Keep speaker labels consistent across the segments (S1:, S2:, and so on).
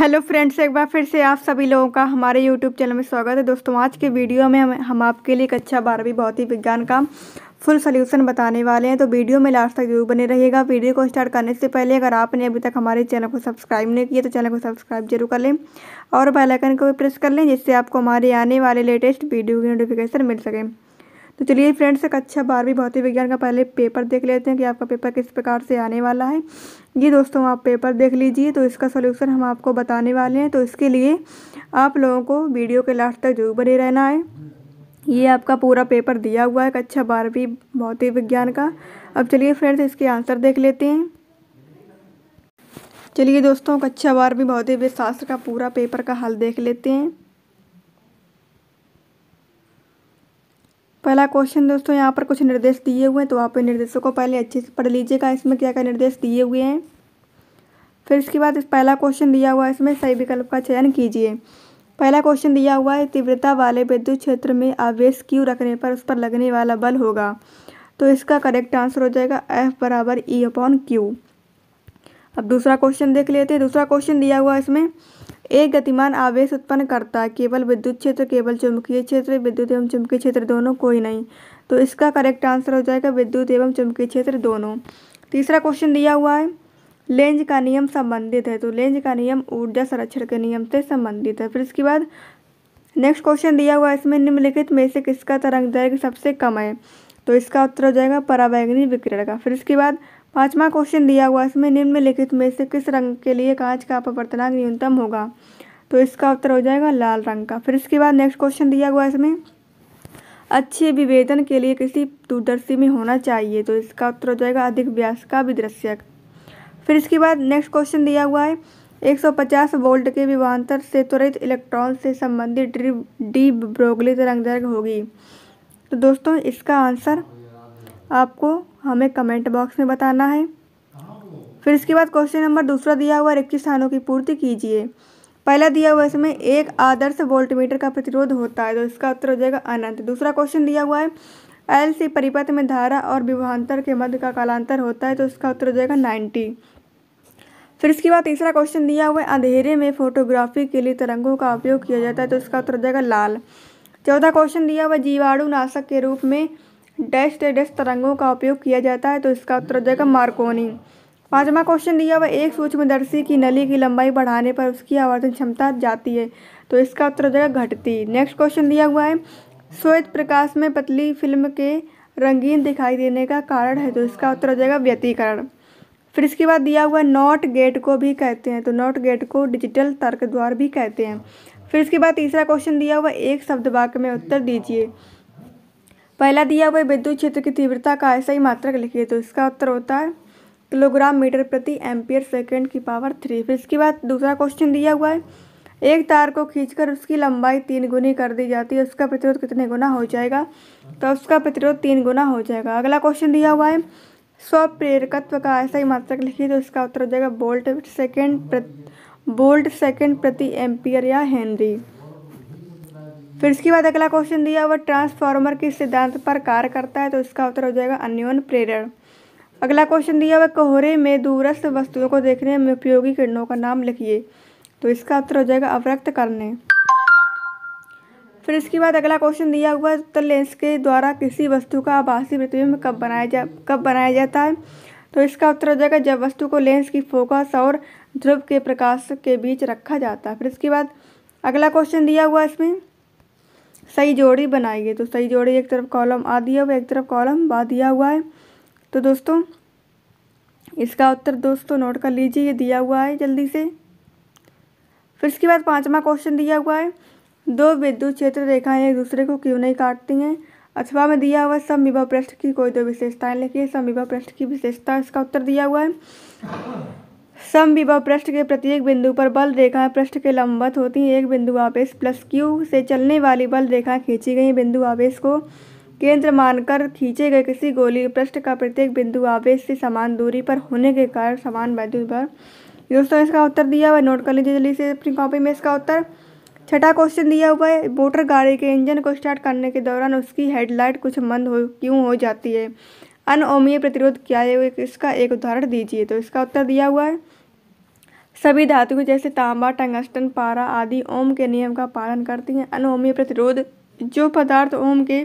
S1: hello friends एक बार फिर से आप सभी लोगों का हमारे यूट्यूब चैनल में स्वागत है दोस्तों आज के वीडियो में हम, हम आपके लिए कक्षा अच्छा बारहवीं भौतिक विज्ञान का फुल सोल्यूशन बताने वाले हैं तो वीडियो में लास्ट तक जरूर बने रहिएगा वीडियो को स्टार्ट करने से पहले अगर आपने अभी तक हमारे चैनल को सब्सक्राइब नहीं किया तो चैनल को सब्सक्राइब जरूर कर लें और बेलाइकन को भी प्रेस कर लें जिससे आपको हमारे आने वाले लेटेस्ट वीडियो की नोटिफिकेशन मिल सकें तो चलिए फ्रेंड्स एक अच्छा बारहवीं भौतिक विज्ञान का पहले पेपर देख लेते हैं कि आपका पेपर किस प्रकार से आने वाला है ये दोस्तों आप पेपर देख लीजिए तो इसका सोल्यूशन हम आपको बताने वाले हैं तो इसके लिए आप लोगों को वीडियो के लास्ट तक जरूर बने रहना है ये आपका पूरा पेपर दिया हुआ है एक अच्छा बारहवीं भौतिक विज्ञान का अब चलिए फ्रेंड्स इसके आंसर देख लेते हैं चलिए दोस्तों कक्षा अच्छा बारहवीं भौतिक शास्त्र का पूरा पेपर का हल देख लेते हैं पहला क्वेश्चन दोस्तों यहाँ पर कुछ निर्देश दिए हुए हैं तो आप निर्देशों को पहले अच्छे से पढ़ लीजिएगा इसमें क्या क्या निर्देश दिए हुए हैं फिर इसके बाद इस पहला क्वेश्चन दिया हुआ है इसमें सही विकल्प का चयन कीजिए पहला क्वेश्चन दिया हुआ है तीव्रता वाले विद्युत क्षेत्र में आवेश क्यू रखने पर उस पर लगने वाला बल होगा तो इसका करेक्ट आंसर हो जाएगा एफ बराबर ई अपॉन क्यू अब दूसरा क्वेश्चन देख लेते हैं दूसरा क्वेश्चन दिया हुआ है इसमें एक गतिमान आवेश उत्पन्न करता है केवल विद्युत क्षेत्र केवल चुंबकीय क्षेत्र विद्युत एवं चुंबकीय क्षेत्र दोनों को ही नहीं तो इसका करेक्ट आंसर हो जाएगा विद्युत एवं चुंबकीय क्षेत्र दोनों तीसरा क्वेश्चन दिया हुआ है लेंज का नियम संबंधित है तो लेंज का नियम ऊर्जा संरक्षण के नियम से संबंधित है फिर इसके बाद नेक्स्ट क्वेश्चन दिया हुआ है इसमें निम्नलिखित में से किसका तरंग दैर्घ्य सबसे कम है तो इसका उत्तर हो जाएगा परावैगनी विकिरण का फिर इसके बाद पांचवा क्वेश्चन दिया हुआ इसमें निम्नलिखित में से किस रंग के लिए कांच का अपवर्तनांक न्यूनतम होगा तो इसका उत्तर हो जाएगा लाल रंग का फिर इसके बाद नेक्स्ट क्वेश्चन दिया हुआ इसमें अच्छे विभेदन के लिए किसी दूरदर्शी में होना चाहिए तो इसका उत्तर हो जाएगा अधिक व्यास का विदृश्य फिर इसके बाद नेक्स्ट क्वेश्चन दिया हुआ है 150 वोल्ट के विवांतर से त्वरित इलेक्ट्रॉन से संबंधित डी ब्रोगली दर्ग होगी तो दोस्तों इसका आंसर आपको हमें कमेंट बॉक्स में बताना है फिर इसके बाद क्वेश्चन नंबर दूसरा दिया हुआ रिक्त स्थानों की पूर्ति कीजिए पहला दिया हुआ इसमें एक आदर्श वोल्टमीटर का प्रतिरोध होता है तो इसका उत्तर हो जाएगा अनंत दूसरा क्वेश्चन दिया हुआ है एल सी परिपथ में धारा और विभवान्तर के मध्य का कालांतर होता है तो इसका उत्तर हो जाएगा नाइन्टी फिर इसके बाद तीसरा क्वेश्चन दिया हुआ है अंधेरे में फोटोग्राफी के लिए तरंगों का उपयोग किया जाता है तो इसका उत्तर हो जाएगा लाल चौथा क्वेश्चन दिया हुआ जीवाणु नाशक के रूप में डैश डैश तरंगों का उपयोग किया जाता है तो इसका उत्तर हो जाएगा मार्कोनी पाँचवा क्वेश्चन दिया हुआ एक सूक्ष्मदर्शी की नली की लंबाई बढ़ाने पर उसकी आवर्धन क्षमता जाती है तो इसका उत्तर हो जाएगा घटती नेक्स्ट क्वेश्चन दिया हुआ है श्वेत प्रकाश में पतली फिल्म के रंगीन दिखाई देने का कारण है तो इसका उत्तर हो जाएगा व्यतीकरण फिर इसके बाद दिया हुआ नॉट गेट को भी कहते हैं तो नॉट गेट को डिजिटल तर्क द्वार भी कहते हैं फिर इसके बाद तीसरा क्वेश्चन दिया हुआ एक शब्द वाक्य में उत्तर दीजिए पहला दिया हुआ विद्युत क्षेत्र की तीव्रता का ऐसा ही मात्रक लिखिए तो इसका उत्तर होता है किलोग्राम मीटर प्रति एम्पियर सेकेंड की पावर थ्री फिर इसके बाद दूसरा क्वेश्चन दिया हुआ है एक तार को खींचकर उसकी लंबाई तीन गुनी कर दी जाती है उसका प्रतिरोध कितने गुना हो जाएगा तो उसका प्रतिरोध तीन गुना हो जाएगा अगला क्वेश्चन दिया हुआ है स्वप्रेरकत्व का ऐसा ही मात्रक लिखिए तो इसका उत्तर हो जाएगा बोल्ट सेकेंड बोल्ट सेकेंड प्रति एम्पियर या हेनरी फिर इसके बाद अगला क्वेश्चन दिया हुआ ट्रांसफार्मर किस सिद्धांत पर कार्य करता है तो इसका उत्तर हो जाएगा अन्योन प्रेरण अगला क्वेश्चन दिया हुआ कोहरे में दूरस्थ वस्तुओं को देखने में उपयोगी किरणों का नाम लिखिए तो इसका उत्तर हो जाएगा अवरक्त करने फिर इसके बाद अगला क्वेश्चन दिया हुआ उत्तर तो लेंस के द्वारा किसी वस्तु का आभासी प्रतिबिंब कब बनाया जा कब बनाया जाता है तो इसका उत्तर हो जाएगा जब वस्तु को लेंस की फोकस और ध्रुव के प्रकाश के बीच रखा जाता है फिर इसके बाद अगला क्वेश्चन दिया हुआ इसमें सही जोड़ी बनाइए तो सही जोड़ी एक तरफ कॉलम आ दिया हुआ एक तरफ कॉलम बा दिया हुआ है तो दोस्तों इसका उत्तर दोस्तों नोट कर लीजिए ये दिया हुआ है जल्दी से फिर इसके बाद पाँचवा क्वेश्चन दिया हुआ है दो विद्युत क्षेत्र रेखाएं एक दूसरे को क्यों नहीं काटती हैं अथवा में दिया हुआ सम विभव पृष्ठ की कोई दो विशेषताएं लिखिए सम विभव पृष्ठ की विशेषता इसका उत्तर दिया हुआ है समविभव पृष्ठ के प्रत्येक बिंदु पर बल रेखाएं पृष्ठ के लंबवत होती हैं एक बिंदु आवेश प्लस क्यू से चलने वाली बल रेखाएं खींची गई बिंदु आवेश को केंद्र मानकर खींचे गए किसी गोली पृष्ठ का प्रत्येक बिंदु आवेश से समान दूरी पर होने के कारण समान वैद्युत बल दोस्तों इसका उत्तर दिया हुआ नोट कर लीजिए जल्दी से अपनी कॉपी में इसका उत्तर छठा क्वेश्चन दिया हुआ है मोटर गाड़ी के इंजन को स्टार्ट करने के दौरान उसकी हेडलाइट कुछ मंद हो क्यों हो जाती है अनओमीय प्रतिरोध क्या है इसका एक उदाहरण दीजिए तो इसका उत्तर दिया हुआ है सभी धातुएं जैसे तांबा टंगस्टन पारा आदि ओम के नियम का पालन करती हैं अनोमीय प्रतिरोध जो पदार्थ ओम के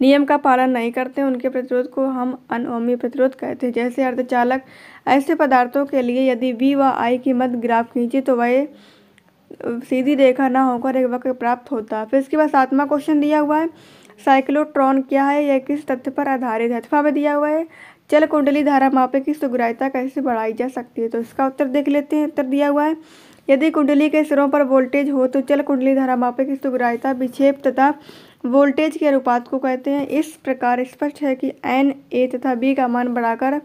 S1: नियम का पालन नहीं करते उनके प्रतिरोध को हम अनोमीय प्रतिरोध कहते हैं जैसे अर्धचालक ऐसे पदार्थों के लिए यदि वी व आई की मध्य ग्राफ खींचे तो वह सीधी रेखा ना होकर एक वक्र प्राप्त होता है फिर इसके बाद सातवां क्वेश्चन दिया हुआ है साइक्लोट्रॉन क्या है यह किस तथ्य पर आधारित है अथवा में दिया हुआ है चल कुंडली धारा मापे की सुग्रायता कैसे बढ़ाई जा सकती है तो इसका उत्तर देख लेते हैं उत्तर दिया हुआ है यदि कुंडली के सिरों पर वोल्टेज हो तो चल कुंडली धारा मापे की सुग्रायता विक्षेप तथा वोल्टेज के अनुपात को कहते हैं इस प्रकार स्पष्ट है कि एन ए तथा बी का मान बढ़ाकर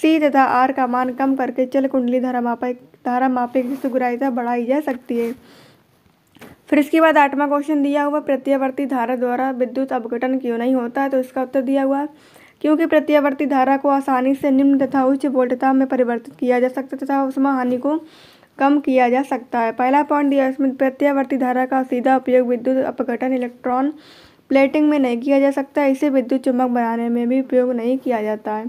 S1: सी तथा आर का मान कम करके चल कुंडली धारा मापे धारा मापे की सुग्रायता बढ़ाई जा सकती है फिर इसके बाद आठवां क्वेश्चन दिया हुआ प्रत्यावर्ती धारा द्वारा विद्युत अवघटन क्यों नहीं होता है तो इसका उत्तर दिया हुआ है क्योंकि प्रत्यावर्ती धारा को आसानी से निम्न तथा उच्च वोल्टता में परिवर्तित किया जा सकता तथा उसमें हानि को कम किया जा सकता है पहला पॉइंट दिया इसमें प्रत्यावर्ती धारा का सीधा उपयोग विद्युत अपघटन इलेक्ट्रॉन प्लेटिंग में नहीं किया जा सकता इसे विद्युत चुंबक बनाने में भी उपयोग नहीं किया जाता है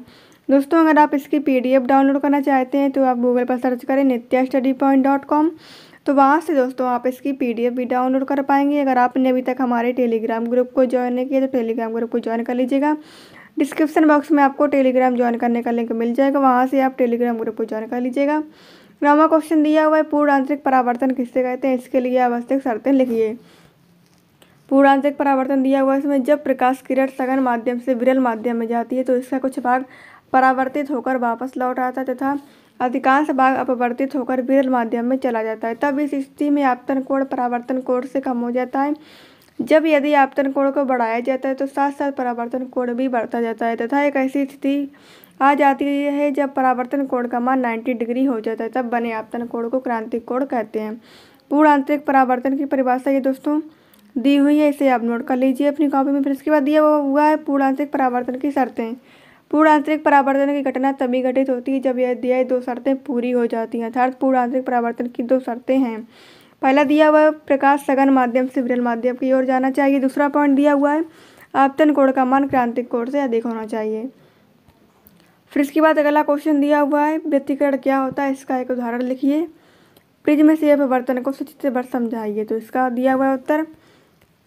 S1: दोस्तों अगर आप इसकी पीडीएफ डाउनलोड करना चाहते हैं तो आप गूगल पर सर्च करें Nitya study point dot com तो वहाँ से दोस्तों आप इसकी पीडीएफ भी डाउनलोड कर पाएंगे अगर आपने अभी तक हमारे टेलीग्राम ग्रुप को ज्वाइन नहीं किया तो टेलीग्राम ग्रुप को ज्वाइन कर लीजिएगा डिस्क्रिप्शन बॉक्स में आपको टेलीग्राम ज्वाइन करने का लिंक मिल जाएगा वहाँ से आप टेलीग्राम ग्रुप को ज्वाइन कर लीजिएगा नौवा क्वेश्चन दिया हुआ है पूर्ण आंतरिक परावर्तन किससे कहते हैं इसके लिए आवश्यक शर्तें लिखिए पूर्ण आंतरिक परावर्तन दिया हुआ है इसमें जब प्रकाश किरण सघन माध्यम से विरल माध्यम में जाती है तो इसका कुछ भाग परावर्तित होकर वापस लौट आता तथा अधिकांश भाग अपवर्तित होकर विरल माध्यम में चला जाता है तब इस स्थिति में आपतन कोण परावर्तन कोण से कम हो जाता है जब यदि आपतन कोण को बढ़ाया जाता है तो साथ साथ परावर्तन कोण भी बढ़ता जाता है तथा एक ऐसी स्थिति आ जाती है जब परावर्तन कोण का मान 90 डिग्री हो जाता है तब बने आपतन कोण को क्रांतिक कोण कहते हैं पूर्ण आंतरिक परावर्तन की परिभाषा ये दोस्तों दी हुई है इसे आप नोट कर लीजिए अपनी कॉपी में फिर इसके बाद दिया हुआ है पूर्ण आंतरिक परावर्तन की शर्तें पूर्ण आंतरिक परावर्तन की घटना तभी घटित होती है जब यह दिया दो शर्तें पूरी हो जाती हैं अर्थात पूर्ण आंतरिक परावर्तन की दो शर्तें हैं पहला दिया हुआ प्रकाश सघन माध्यम से विरल माध्यम की ओर जाना चाहिए दूसरा पॉइंट दिया हुआ है आपतन कोण का मान क्रांतिक कोण से अधिक होना चाहिए फिर इसके बाद अगला क्वेश्चन दिया हुआ है व्यक्तिकरण क्या होता है इसका एक उदाहरण लिखिए प्रिज्म से अपवर्तन को सूचित से बढ़ समझाइए तो इसका दिया हुआ उत्तर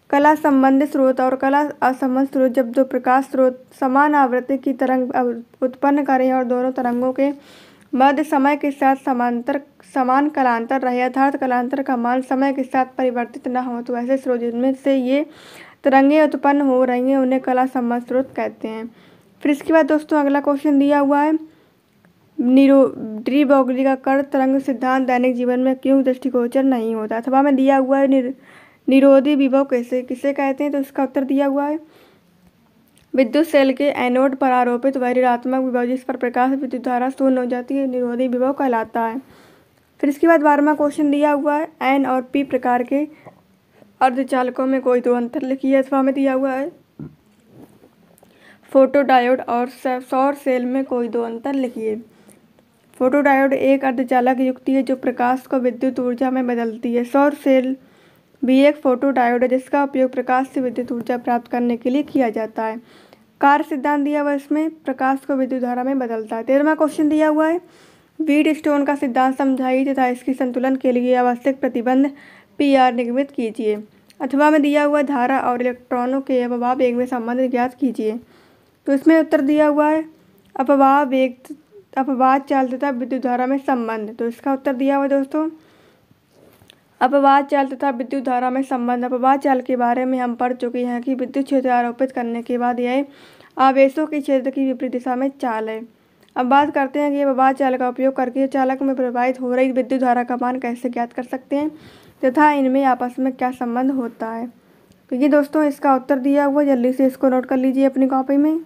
S1: कला संबंधित स्रोत और कला असंबंध स्रोत जब दो प्रकाश स्रोत समान आवृत्ति की तरंग उत्पन्न करें और दोनों तरंगों के मध्य समय के साथ समांतर समान कलांतर रहे यथार्थ कलांतर का मान समय के साथ परिवर्तित न हो तो ऐसे स्रोत जिनमें से ये तरंगे उत्पन्न हो रही हैं उन्हें कला सम्मत स्रोत कहते हैं फिर इसके बाद दोस्तों अगला क्वेश्चन दिया हुआ है नीरो ड्री बॉगली का कर तरंग सिद्धांत दैनिक जीवन में क्यों दृष्टिगोचर नहीं होता अथवा में दिया हुआ है निर, निरोधी विभव कैसे किसे कहते हैं तो इसका उत्तर दिया हुआ है विद्युत सेल के एनोड पर आरोपित वैरिरात्मक विभव जिस पर प्रकाश विद्युत धारा शून्य हो जाती है निरोधी विभव कहलाता है फिर इसके बाद बारहवा क्वेश्चन दिया हुआ है एन और पी प्रकार के अर्धचालकों में कोई दो अंतर लिखिए अथवा में दिया हुआ है फोटोडायोड और सौर सेल में कोई दो अंतर लिखिए फोटोडायोड एक अर्धचालक युक्ति है जो प्रकाश को विद्युत ऊर्जा में बदलती है सौर सेल भी एक फोटोडायोड है जिसका उपयोग प्रकाश से विद्युत ऊर्जा प्राप्त करने के लिए किया जाता है कार्य सिद्धांत दिया हुआ इसमें प्रकाश को विद्युत धारा में बदलता है तेरहवा क्वेश्चन दिया हुआ है वीड स्टोन का सिद्धांत समझाइए तथा इसकी संतुलन के लिए आवश्यक प्रतिबंध पी आर निगमित कीजिए अथवा में दिया हुआ धारा और इलेक्ट्रॉनों के अपवाह वेग में संबंध ज्ञात कीजिए तो इसमें उत्तर दिया हुआ है अपवाह वेग अपवाद तथा विद्युत धारा में संबंध तो इसका उत्तर दिया हुआ दोस्तों अपवाद जाल तथा विद्युत धारा में संबंध अपवाद जाल के बारे में हम पढ़ चुके हैं कि विद्युत क्षेत्र आरोपित करने के बाद यह आवेशों के क्षेत्र की विपरीत दिशा में चाल है अब बात करते हैं कि अपवाद जाल का उपयोग करके चालक में प्रभावित हो रही विद्युत धारा का मान कैसे ज्ञात कर सकते हैं तथा इनमें आपस में क्या संबंध होता है तो ये दोस्तों इसका उत्तर दिया हुआ जल्दी से इसको नोट कर लीजिए अपनी कॉपी में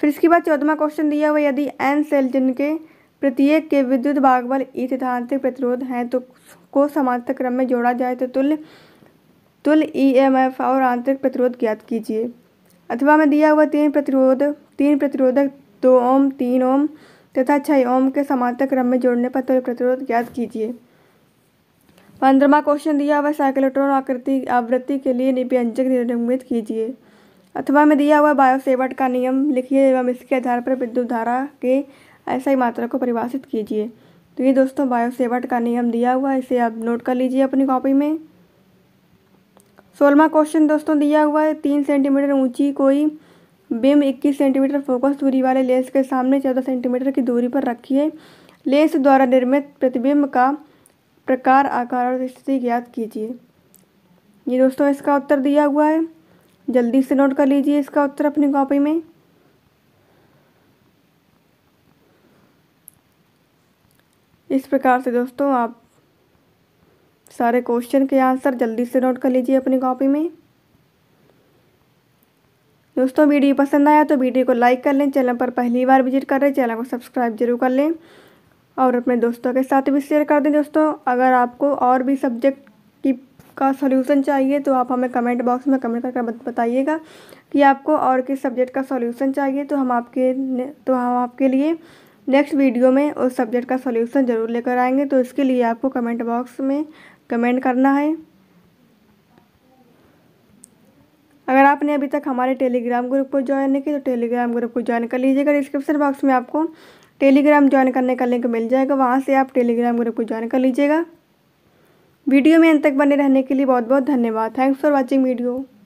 S1: फिर इसके बाद चौदहवा क्वेश्चन दिया हुआ यदि एन सेल जिनके प्रत्येक के विद्युत भाग बल ई सिद्धांतिक प्रतिरोध हैं तो को समांतर क्रम में जोड़ा जाए तो तुल्य तुल्य ईएमएफ e और आंतरिक प्रतिरोध ज्ञात कीजिए अथवा में दिया हुआ तीन प्रतिरोध तीन प्रतिरोधक दो ओम तीन ओम तथा छः ओम के समांतर क्रम में जोड़ने पर तुल प्रतिरोध ज्ञात कीजिए पंद्रहवा क्वेश्चन दिया हुआ साइक्लोट्रॉन आकृति आवृत्ति के लिए व्यंजक निर्मित कीजिए अथवा में दिया हुआ बायोसेवट का नियम लिखिए एवं इसके आधार पर विद्युत धारा के ऐसा ही मात्रा को परिभाषित कीजिए तो ये दोस्तों बायोसेवट का नियम दिया हुआ है इसे आप नोट कर लीजिए अपनी कॉपी में सोलवा क्वेश्चन दोस्तों दिया हुआ है तीन सेंटीमीटर ऊंची कोई बिम इक्कीस सेंटीमीटर फोकस दूरी वाले लेंस के सामने चौदह सेंटीमीटर की दूरी पर रखिए लेंस द्वारा निर्मित प्रतिबिंब का प्रकार आकार और स्थिति ज्ञात कीजिए ये दोस्तों इसका उत्तर दिया हुआ है जल्दी से नोट कर लीजिए इसका उत्तर अपनी कॉपी में इस प्रकार से दोस्तों आप सारे क्वेश्चन के आंसर जल्दी से नोट कर लीजिए अपनी कॉपी में दोस्तों वीडियो पसंद आया तो वीडियो को लाइक कर लें चैनल पर पहली बार विजिट कर रहे चैनल को सब्सक्राइब जरूर कर लें और अपने दोस्तों के साथ भी शेयर कर दें दोस्तों अगर आपको और भी सब्जेक्ट की का सॉल्यूशन चाहिए तो आप हमें कमेंट बॉक्स में कमेंट करके बताइएगा कि आपको और किस सब्जेक्ट का सॉल्यूशन चाहिए तो हम आपके तो हम आपके लिए नेक्स्ट वीडियो में उस सब्जेक्ट का सोल्यूशन ज़रूर लेकर आएंगे तो इसके लिए आपको कमेंट बॉक्स में कमेंट करना है अगर आपने अभी तक हमारे टेलीग्राम ग्रुप को ज्वाइन नहीं किया तो टेलीग्राम ग्रुप को ज्वाइन कर लीजिएगा डिस्क्रिप्शन बॉक्स में आपको टेलीग्राम ज्वाइन करने का लिंक मिल जाएगा वहाँ से आप टेलीग्राम ग्रुप को ज्वाइन कर लीजिएगा वीडियो में अंत तक बने रहने के लिए बहुत बहुत धन्यवाद थैंक्स फॉर वॉचिंग वीडियो